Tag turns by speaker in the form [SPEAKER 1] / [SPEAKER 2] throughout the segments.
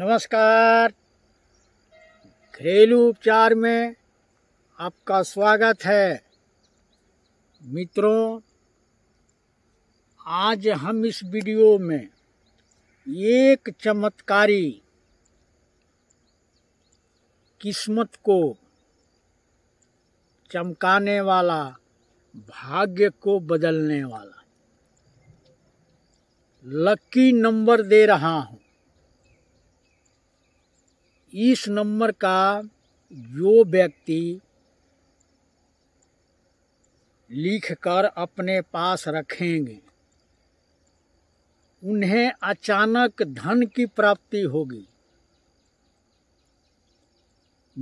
[SPEAKER 1] नमस्कार घरेलू उपचार में आपका स्वागत है मित्रों आज हम इस वीडियो में एक चमत्कारी किस्मत को चमकाने वाला भाग्य को बदलने वाला लकी नंबर दे रहा हूँ इस नंबर का जो व्यक्ति लिखकर अपने पास रखेंगे उन्हें अचानक धन की प्राप्ति होगी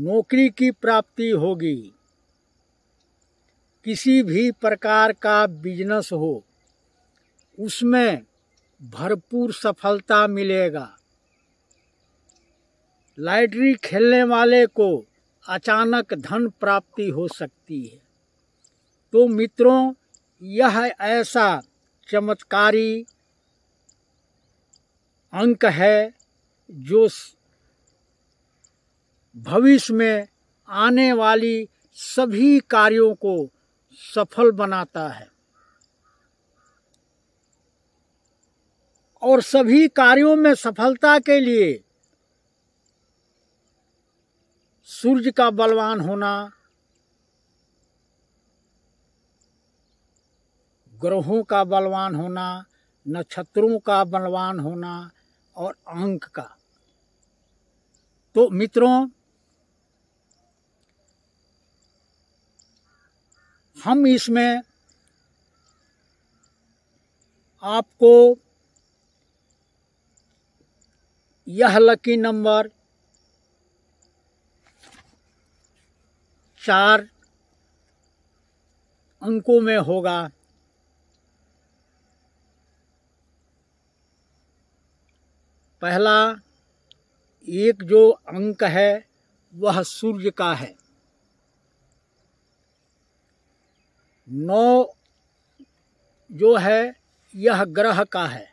[SPEAKER 1] नौकरी की प्राप्ति होगी किसी भी प्रकार का बिजनेस हो उसमें भरपूर सफलता मिलेगा लॉटरी खेलने वाले को अचानक धन प्राप्ति हो सकती है तो मित्रों यह ऐसा चमत्कारी अंक है जो भविष्य में आने वाली सभी कार्यों को सफल बनाता है और सभी कार्यों में सफलता के लिए सूर्य का बलवान होना ग्रहों का बलवान होना नक्षत्रों का बलवान होना और अंक का तो मित्रों हम इसमें आपको यह लकी नंबर चार अंकों में होगा पहला एक जो अंक है वह सूर्य का है नौ जो है यह ग्रह का है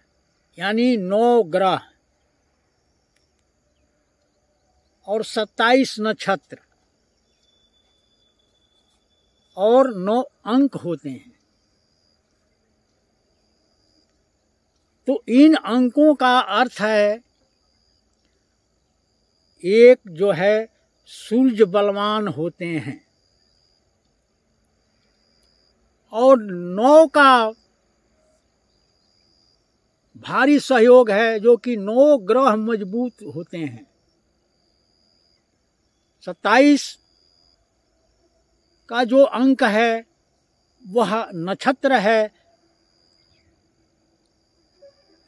[SPEAKER 1] यानी नौ ग्रह और सत्ताईस नक्षत्र और नौ अंक होते हैं तो इन अंकों का अर्थ है एक जो है सूर्य बलवान होते हैं और नौ का भारी सहयोग है जो कि नौ ग्रह मजबूत होते हैं सत्ताईस का जो अंक है वह नक्षत्र है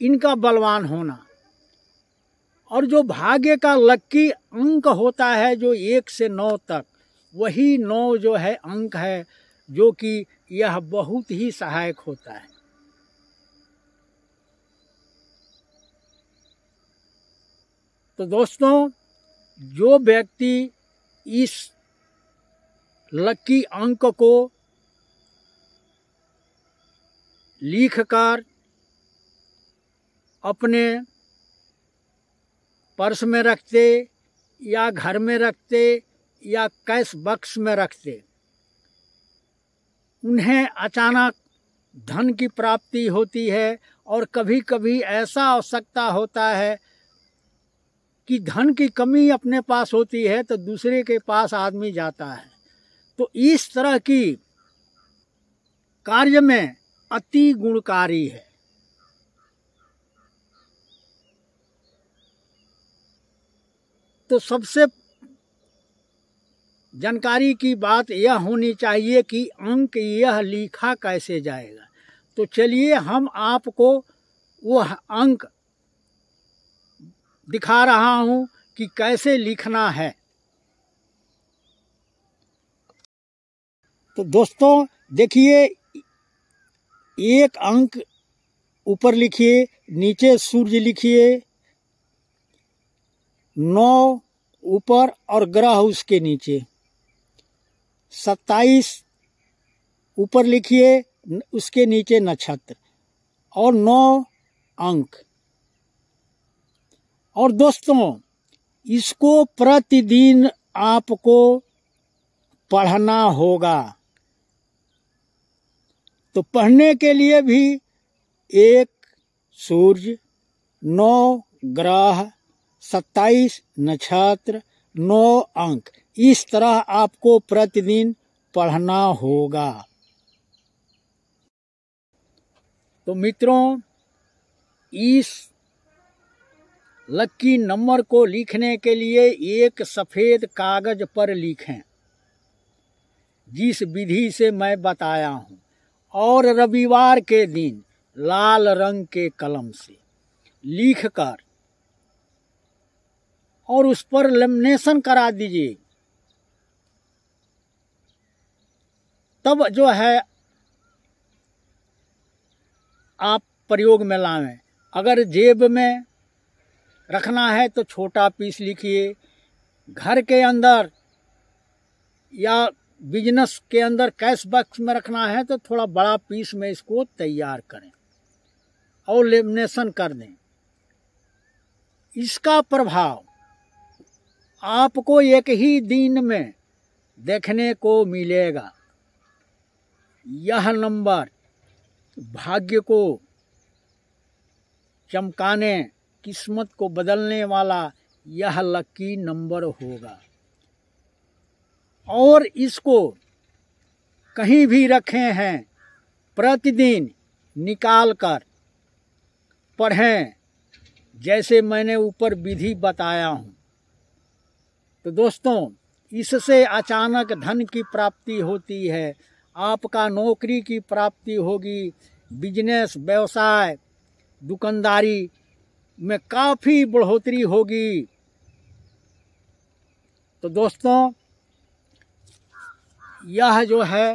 [SPEAKER 1] इनका बलवान होना और जो भाग्य का लक्की अंक होता है जो एक से नौ तक वही नौ जो है अंक है जो कि यह बहुत ही सहायक होता है तो दोस्तों जो व्यक्ति इस लकी अंक को लिखकर अपने पर्स में रखते या घर में रखते या कैश बक्स में रखते उन्हें अचानक धन की प्राप्ति होती है और कभी कभी ऐसा आवश्यकता होता है कि धन की कमी अपने पास होती है तो दूसरे के पास आदमी जाता है तो इस तरह की कार्य में अति गुणकारी है तो सबसे जानकारी की बात यह होनी चाहिए कि अंक यह लिखा कैसे जाएगा तो चलिए हम आपको वह अंक दिखा रहा हूँ कि कैसे लिखना है तो दोस्तों देखिए एक अंक ऊपर लिखिए नीचे सूर्य लिखिए नौ ऊपर और ग्रह उसके नीचे सत्ताईस ऊपर लिखिए उसके नीचे नक्षत्र और नौ अंक और दोस्तों इसको प्रतिदिन आपको पढ़ना होगा तो पढ़ने के लिए भी एक सूर्य नौ ग्रह सत्ताईस नक्षत्र नौ अंक इस तरह आपको प्रतिदिन पढ़ना होगा तो मित्रों इस लक्की नंबर को लिखने के लिए एक सफ़ेद कागज़ पर लिखें जिस विधि से मैं बताया हूँ और रविवार के दिन लाल रंग के कलम से लिख कर और उस पर लेमिनेशन करा दीजिए तब जो है आप प्रयोग में लाएं अगर जेब में रखना है तो छोटा पीस लिखिए घर के अंदर या बिजनेस के अंदर कैश बॉक्स में रखना है तो थोड़ा बड़ा पीस में इसको तैयार करें और लेमिनेशन कर दें इसका प्रभाव आपको एक ही दिन में देखने को मिलेगा यह नंबर भाग्य को चमकाने किस्मत को बदलने वाला यह लकी नंबर होगा और इसको कहीं भी रखे हैं प्रतिदिन निकाल कर पढ़ें जैसे मैंने ऊपर विधि बताया हूँ तो दोस्तों इससे अचानक धन की प्राप्ति होती है आपका नौकरी की प्राप्ति होगी बिजनेस व्यवसाय दुकानदारी में काफ़ी बढ़ोतरी होगी तो दोस्तों यह जो है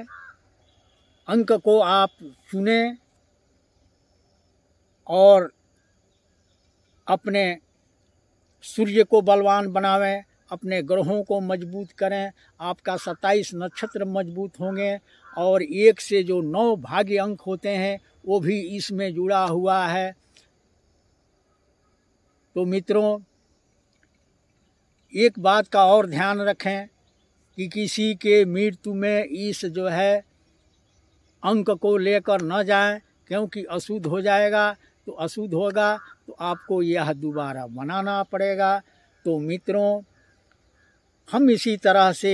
[SPEAKER 1] अंक को आप चुने और अपने सूर्य को बलवान बनावें अपने ग्रहों को मजबूत करें आपका सत्ताईस नक्षत्र मजबूत होंगे और एक से जो नौ भाग्य अंक होते हैं वो भी इसमें जुड़ा हुआ है तो मित्रों एक बात का और ध्यान रखें कि किसी के मृत्यु में इस जो है अंक को लेकर न जाए क्योंकि अशुद्ध हो जाएगा तो अशुद्ध होगा तो आपको यह दोबारा बनाना पड़ेगा तो मित्रों हम इसी तरह से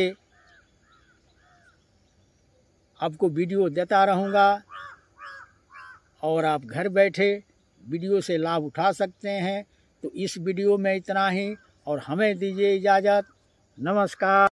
[SPEAKER 1] आपको वीडियो देता रहूँगा और आप घर बैठे वीडियो से लाभ उठा सकते हैं तो इस वीडियो में इतना ही और हमें दीजिए इजाज़त नमस्कार